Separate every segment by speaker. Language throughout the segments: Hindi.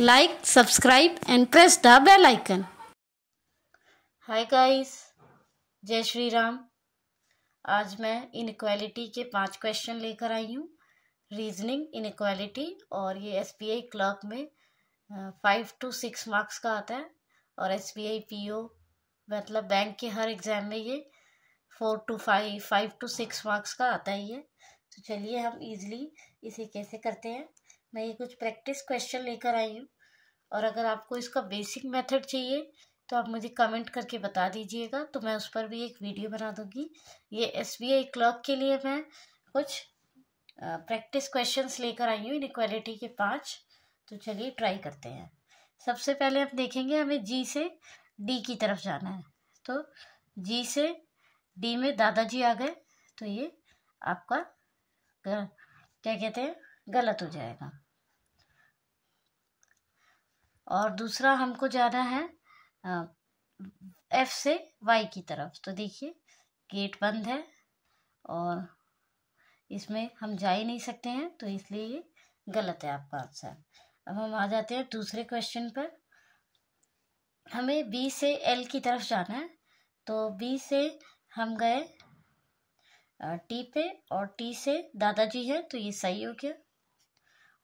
Speaker 1: Like subscribe and press the bell icon hi guys जय श्री राम आज मैं इनक्वालिटी के पांच क्वेश्चन लेकर आई हूँ रीजनिंग इनक्वालिटी और ये एस बी आई क्लर्क में फाइव टू सिक्स मार्क्स का आता है और S B I P O मतलब बैंक के हर एग्ज़ाम में ये four to five five to six marks का आता ही है तो चलिए हम इजीली इसे कैसे करते हैं मैं ये कुछ प्रैक्टिस क्वेश्चन लेकर आई हूँ और अगर आपको इसका बेसिक मेथड चाहिए तो आप मुझे कमेंट करके बता दीजिएगा तो मैं उस पर भी एक वीडियो बना दूँगी ये एस बी आई क्लर्क के लिए मैं कुछ प्रैक्टिस क्वेश्चंस लेकर आई हूँ इनक्वालिटी के पाँच तो चलिए ट्राई करते हैं सबसे पहले आप देखेंगे हमें जी से डी की तरफ जाना है तो जी से डी में दादाजी आ गए तो ये आपका क्या कहते हैं गलत हो जाएगा और दूसरा हमको जाना है एफ से वाई की तरफ तो देखिए गेट बंद है और इसमें हम जा ही नहीं सकते हैं तो इसलिए ये गलत है आपका आंसर अब हम आ जाते हैं दूसरे क्वेश्चन पर हमें बी से एल की तरफ जाना है तो बी से हम गए टी पे और टी से दादाजी है तो ये सही हो गया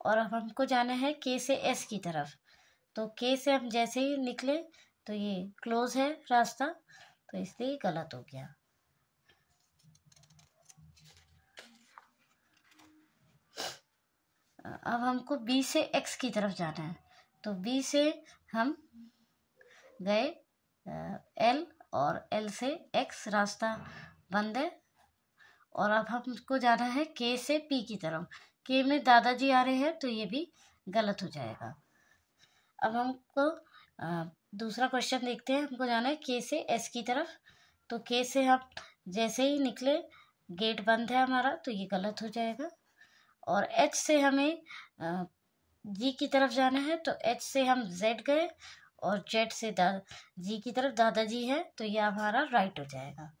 Speaker 1: और अब हमको जाना है के से एस की तरफ तो के से हम जैसे ही निकले तो ये क्लोज है रास्ता तो इसलिए गलत हो गया अब हमको बी से एक्स की तरफ जाना है तो बी से हम गए एल और एल से एक्स रास्ता बंद है और अब हमको जाना है के से पी की तरफ के में दादाजी आ रहे हैं तो ये भी गलत हो जाएगा अब हमको दूसरा क्वेश्चन देखते हैं हमको जाना है के से एस की तरफ तो के से हम जैसे ही निकले गेट बंद है हमारा तो ये गलत हो जाएगा और एच से हमें जी की तरफ जाना है तो एच से हम जेड गए और जेड से दा जी की तरफ दादाजी है तो ये हमारा राइट हो जाएगा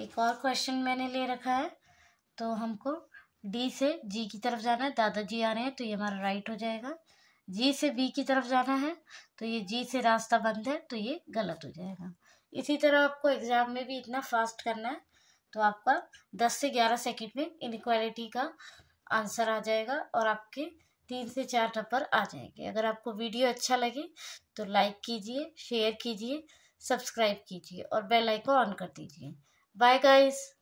Speaker 1: एक और क्वेश्चन मैंने ले रखा है तो हमको डी से जी की तरफ जाना है दादाजी आ रहे हैं तो ये हमारा राइट हो जाएगा जी से बी की तरफ जाना है तो ये जी से रास्ता बंद है तो ये गलत हो जाएगा इसी तरह आपको एग्ज़ाम में भी इतना फास्ट करना है तो आपका दस से ग्यारह सेकेंड में इनक्वालिटी का आंसर आ जाएगा और आपके तीन से चार नंबर आ जाएंगे अगर आपको वीडियो अच्छा लगे तो लाइक कीजिए शेयर कीजिए सब्सक्राइब कीजिए और बेल आइकन ऑन कर दीजिए Bye, guys.